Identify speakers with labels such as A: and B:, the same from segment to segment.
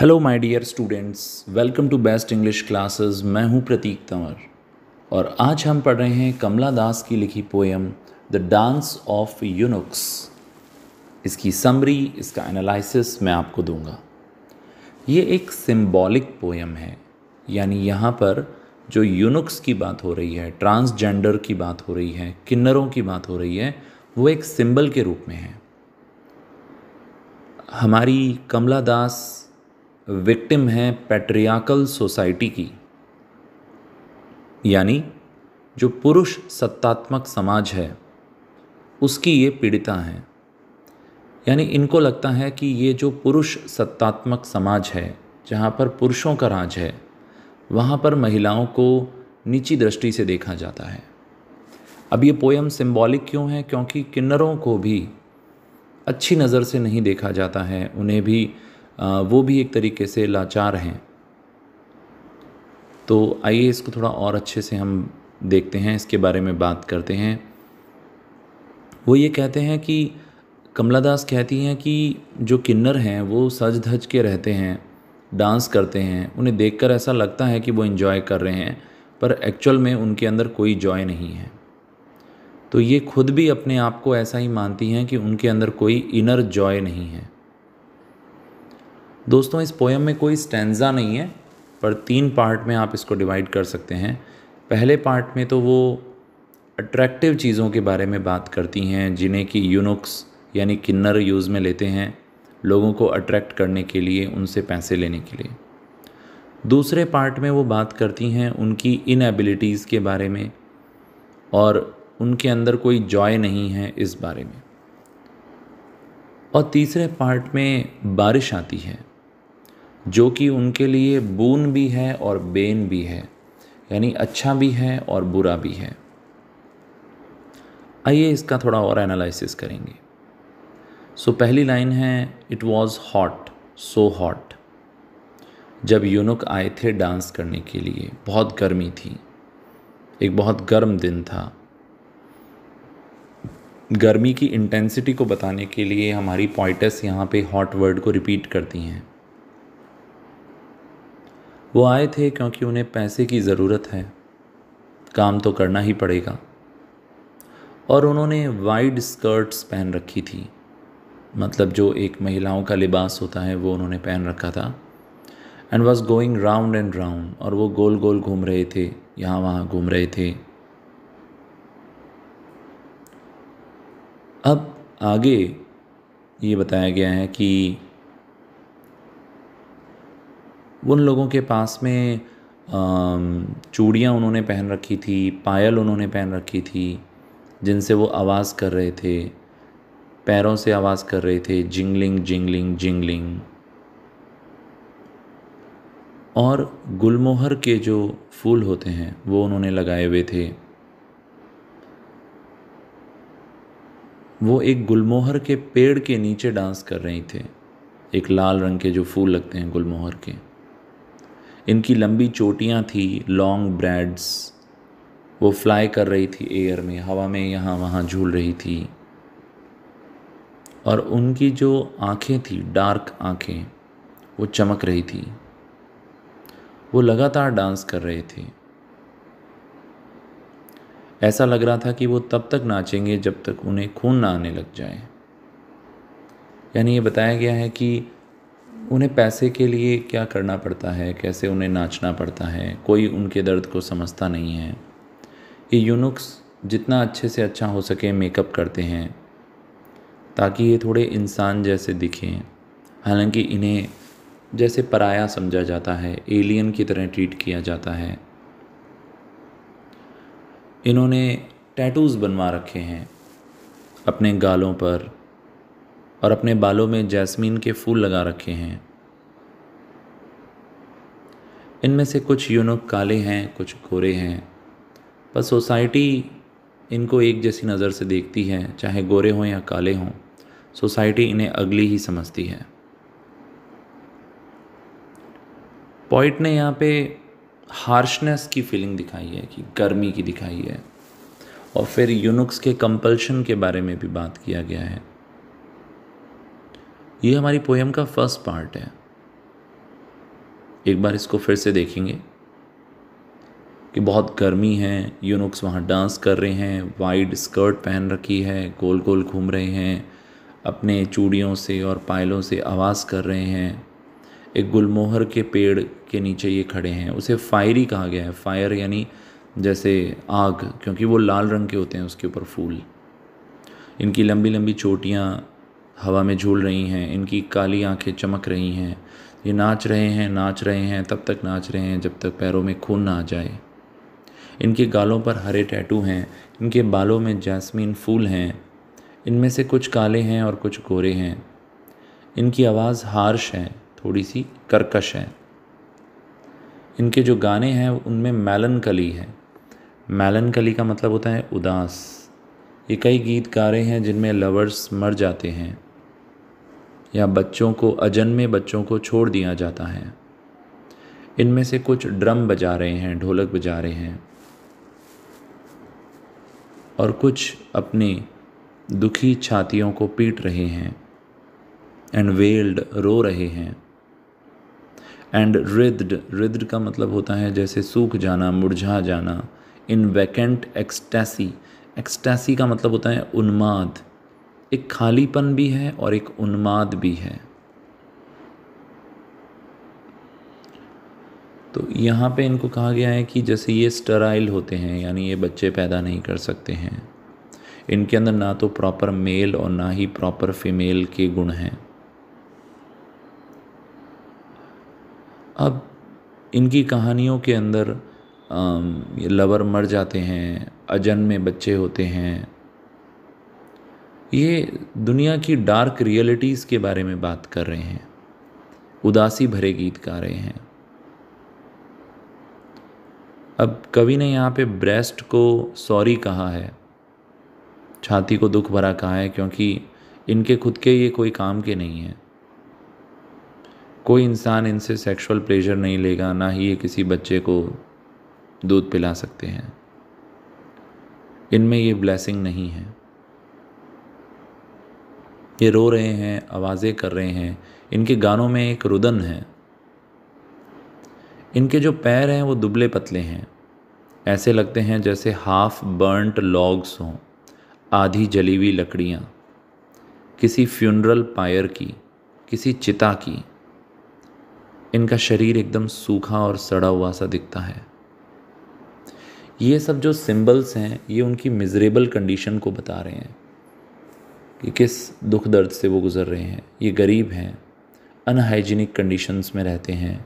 A: hello my dear students welcome to best English classes मैं हूं प्रतीक तंवर और आज हम पढ़ रहे हैं कमला दास की लिखी poem the dance of eunuchs इसकी समरी इसका एनालिसिस मैं आपको दूंगा ये एक सिंबॉलिक पोएम है यानी यहाँ पर जो यूनुक्स की बात हो रही है ट्रांसजेंडर की बात हो रही है किन्नरों की बात हो रही है वो एक सिंबल के रूप में है हमारी कमला दास विक्टिम हैं पैट्रियाकल सोसाइटी की यानी जो पुरुष सत्तात्मक समाज है उसकी ये पीड़िता हैं यानी इनको लगता है कि ये जो पुरुष सत्तात्मक समाज है जहाँ पर पुरुषों का राज है वहाँ पर महिलाओं को नीची दृष्टि से देखा जाता है अब ये पोयम सिंबॉलिक क्यों है क्योंकि किन्नरों को भी अच्छी नज़र से नहीं देखा जाता है उन्हें भी वो भी एक तरीके से लाचार हैं तो आइए इसको थोड़ा और अच्छे से हम देखते हैं इसके बारे में बात करते हैं वो ये कहते हैं कि कमला दास कहती हैं कि जो किन्नर हैं वो सज धज के रहते हैं डांस करते हैं उन्हें देखकर ऐसा लगता है कि वो इन्जॉय कर रहे हैं पर एक्चुअल में उनके अंदर कोई जॉय नहीं है तो ये खुद भी अपने आप को ऐसा ही मानती हैं कि उनके अंदर कोई इनर जॉय नहीं है दोस्तों इस पोएम में कोई स्टैंडा नहीं है पर तीन पार्ट में आप इसको डिवाइड कर सकते हैं पहले पार्ट में तो वो अट्रैक्टिव चीज़ों के बारे में बात करती हैं जिन्हें कि यूनुक्स यानी किन्नर यूज़ में लेते हैं लोगों को अट्रैक्ट करने के लिए उनसे पैसे लेने के लिए दूसरे पार्ट में वो बात करती हैं उनकी इन एबिलिटीज़ के बारे में और उनके अंदर कोई जॉय नहीं है इस बारे में और तीसरे पार्ट में बारिश आती है जो कि उनके लिए बून भी है और बेन भी है यानी अच्छा भी है और बुरा भी है आइए इसका थोड़ा और एनालिसिस करेंगे सो so, पहली लाइन है it was hot so hot जब यूनुक आए थे डांस करने के लिए बहुत गर्मी थी एक बहुत गर्म दिन था गर्मी की इंटेंसिटी को बताने के लिए हमारी पॉइटस यहाँ पे हॉट वर्ड को रिपीट करती हैं वो आए थे क्योंकि उन्हें पैसे की ज़रूरत है काम तो करना ही पड़ेगा और उन्होंने वाइड स्कर्ट्स पहन रखी थी मतलब जो एक महिलाओं का लिबास होता है वो उन्होंने पहन रखा था and was going round and round और वो गोल गोल घूम रहे थे यहाँ वहाँ घूम रहे थे अब आगे ये बताया गया है कि उन लोगों के पास में चूड़ियाँ उन्होंने पहन रखी थी पायल उन्होंने पहन रखी थी जिनसे वो आवाज़ कर रहे थे पैरों से आवाज़ कर रहे थे जिंगलिंग जिंगलिंग जिंगलिंग और गुलमोहर के जो फूल होते हैं वो उन्होंने लगाए हुए थे वो एक गुलमोहर के पेड़ के नीचे डांस कर रही थे एक लाल रंग के जो फूल लगते हैं गुलमोहर के इनकी लंबी चोटियाँ थी लॉन्ग ब्रैड्स वो फ्लाई कर रही थी एयर में हवा में यहाँ वहाँ झूल रही थी और उनकी जो आंखें थी डार्क आंखें वो चमक रही थी वो लगातार डांस कर रहे थे ऐसा लग रहा था कि वो तब तक नाचेंगे जब तक उन्हें खून ना आने लग जाए यानी ये बताया गया है कि उन्हें पैसे के लिए क्या करना पड़ता है कैसे उन्हें नाचना पड़ता है कोई उनके दर्द को समझता नहीं है ये यूनुक्स जितना अच्छे से अच्छा हो सके मेकअप करते हैं ताकि ये थोड़े इंसान जैसे दिखें हालांकि इन्हें जैसे पराया समझा जाता है एलियन की तरह ट्रीट किया जाता है इन्होंने टैटूज़ बनवा रखे हैं अपने गालों पर और अपने बालों में जैस्मीन के फूल लगा रखे हैं इनमें से कुछ यूनुक काले हैं कुछ गोरे हैं पर सोसाइटी इनको एक जैसी नज़र से देखती है चाहे गोरे हों या काले हों सोसाइटी इन्हें अगली ही समझती है पॉइंट ने यहाँ पे हार्शनेस की फीलिंग दिखाई है कि गर्मी की दिखाई है और फिर यूनुक्स के कंपल्शन के बारे में भी बात किया गया है ये हमारी पोएम का फर्स्ट पार्ट है एक बार इसको फिर से देखेंगे कि बहुत गर्मी है यूनुक्स वहाँ डांस कर रहे हैं वाइड स्कर्ट पहन रखी है गोल गोल घूम रहे हैं अपने चूड़ियों से और पायलों से आवाज़ कर रहे हैं एक गुलमोहर के पेड़ के नीचे ये खड़े हैं उसे फायरी कहा गया है फायर यानी जैसे आग क्योंकि वो लाल रंग के होते हैं उसके ऊपर फूल इनकी लंबी लंबी चोटियाँ हवा में झूल रही हैं इनकी काली आँखें चमक रही हैं ये नाच रहे हैं नाच रहे हैं तब तक नाच रहे हैं जब तक पैरों में खून ना आ जाए इनके गालों पर हरे टैटू हैं इनके बालों में जैस्मीन फूल हैं इनमें से कुछ काले हैं और कुछ गोरे हैं इनकी आवाज़ हार्श है थोड़ी सी करकश है इनके जो गाने हैं उनमें मैलन कली है मैलन कली का मतलब होता है उदास ये कई गीत गा रहे हैं जिनमें लवर्स मर जाते हैं या बच्चों को अजन्मे बच्चों को छोड़ दिया जाता है इनमें से कुछ ड्रम बजा रहे हैं ढोलक बजा रहे हैं और कुछ अपनी दुखी छातियों को पीट रहे हैं एंड वेल्ड रो रहे हैं एंड रिद्ड रिद्ड का मतलब होता है जैसे सूख जाना मुरझा जाना इन वैकेंट एक्सटैसी एक्सटैसी का मतलब होता है उन्माद एक खालीपन भी है और एक उन्माद भी है तो यहाँ पे इनको कहा गया है कि जैसे ये स्टराइल होते हैं यानी ये बच्चे पैदा नहीं कर सकते हैं इनके अंदर ना तो प्रॉपर मेल और ना ही प्रॉपर फीमेल के गुण हैं अब इनकी कहानियों के अंदर लवर मर जाते हैं अजन में बच्चे होते हैं ये दुनिया की डार्क रियलिटीज़ के बारे में बात कर रहे हैं उदासी भरे गीत गा रहे हैं अब कवि ने यहाँ पे ब्रेस्ट को सॉरी कहा है छाती को दुख भरा कहा है क्योंकि इनके खुद के ये कोई काम के नहीं है कोई इंसान इनसे सेक्सुअल प्लेजर नहीं लेगा ना ही ये किसी बच्चे को दूध पिला सकते हैं इनमें ये ब्लेसिंग नहीं है ये रो रहे हैं आवाज़ें कर रहे हैं इनके गानों में एक रुदन है इनके जो पैर हैं वो दुबले पतले हैं ऐसे लगते हैं जैसे हाफ बर्नट लॉग्स हों आधी जली हुई लकड़ियाँ किसी फ्यूनरल पायर की किसी चिता की इनका शरीर एकदम सूखा और सड़ा हुआ सा दिखता है ये सब जो सिंबल्स हैं ये उनकी मिजरेबल कंडीशन को बता रहे हैं कि किस दुख दर्द से वो गुज़र रहे हैं ये गरीब हैं अनहाइजीनिक कंडीशंस में रहते हैं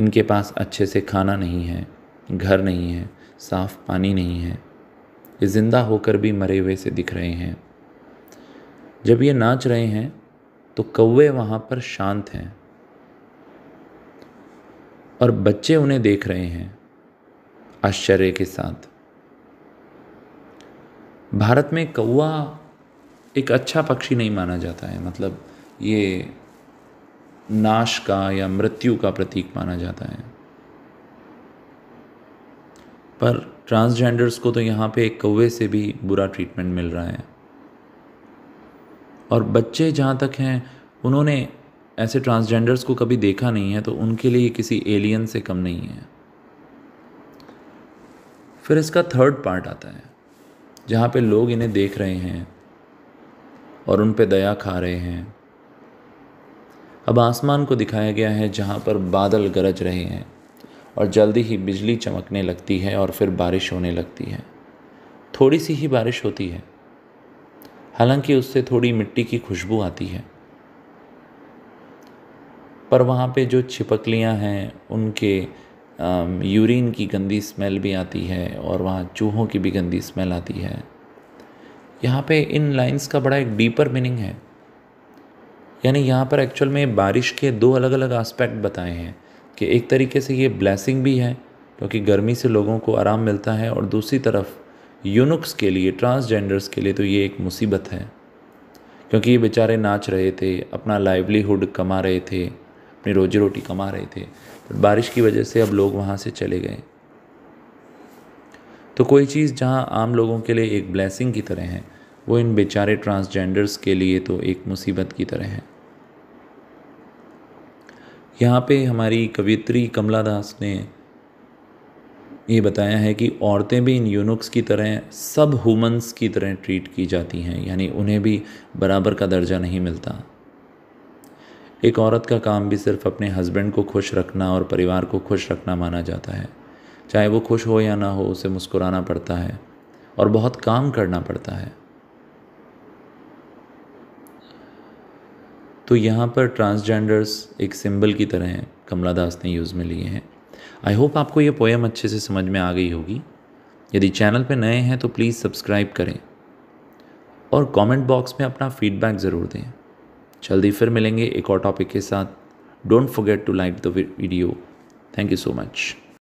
A: इनके पास अच्छे से खाना नहीं है घर नहीं है साफ़ पानी नहीं है ये ज़िंदा होकर भी मरे हुए से दिख रहे हैं जब ये नाच रहे हैं तो कौवे वहाँ पर शांत हैं और बच्चे उन्हें देख रहे हैं आश्चर्य के साथ भारत में कौवा एक अच्छा पक्षी नहीं माना जाता है मतलब ये नाश का या मृत्यु का प्रतीक माना जाता है पर ट्रांसजेंडर्स को तो यहाँ पे एक कौवे से भी बुरा ट्रीटमेंट मिल रहा है और बच्चे जहाँ तक हैं उन्होंने ऐसे ट्रांसजेंडर्स को कभी देखा नहीं है तो उनके लिए किसी एलियन से कम नहीं है फिर इसका थर्ड पार्ट आता है जहाँ पे लोग इन्हें देख रहे हैं और उन पर दया खा रहे हैं अब आसमान को दिखाया गया है जहाँ पर बादल गरज रहे हैं और जल्दी ही बिजली चमकने लगती है और फिर बारिश होने लगती है थोड़ी सी ही बारिश होती है हालांकि उससे थोड़ी मिट्टी की खुशबू आती है पर वहाँ पे जो छिपकलियाँ हैं उनके यूरिन की गंदी स्मेल भी आती है और वहाँ चूहों की भी गंदी स्मेल आती है यहाँ पे इन लाइंस का बड़ा एक डीपर मीनिंग है यानी यहाँ पर एक्चुअल में बारिश के दो अलग अलग एस्पेक्ट बताए हैं कि एक तरीके से ये ब्लैसिंग भी है क्योंकि गर्मी से लोगों को आराम मिलता है और दूसरी तरफ यूनुक्स के लिए ट्रांसजेंडर्स के लिए तो ये एक मुसीबत है क्योंकि ये बेचारे नाच रहे थे अपना लाइवलीहुड कमा रहे थे अपनी रोजी रोटी कमा रहे थे तो बारिश की वजह से अब लोग वहाँ से चले गए तो कोई चीज़ जहाँ आम लोगों के लिए एक ब्लेसिंग की तरह है वो इन बेचारे ट्रांसजेंडर्स के लिए तो एक मुसीबत की तरह है यहाँ पे हमारी कवित्री कमला दास ने ये बताया है कि औरतें भी इन यूनुक्स की तरह सब हुमन्स की तरह ट्रीट की जाती हैं यानी उन्हें भी बराबर का दर्जा नहीं मिलता एक औरत का काम भी सिर्फ अपने हस्बैंड को खुश रखना और परिवार को खुश रखना माना जाता है चाहे वो खुश हो या ना हो उसे मुस्कुराना पड़ता है और बहुत काम करना पड़ता है तो यहाँ पर ट्रांसजेंडर्स एक सिंबल की तरह हैं कमला दास ने यूज़ में लिए हैं आई होप आपको ये पोएम अच्छे से समझ में आ गई होगी यदि चैनल पर नए हैं तो प्लीज़ सब्सक्राइब करें और कमेंट बॉक्स में अपना फीडबैक ज़रूर दें जल्दी फिर मिलेंगे एक और टॉपिक के साथ don't forget to like the video thank you so much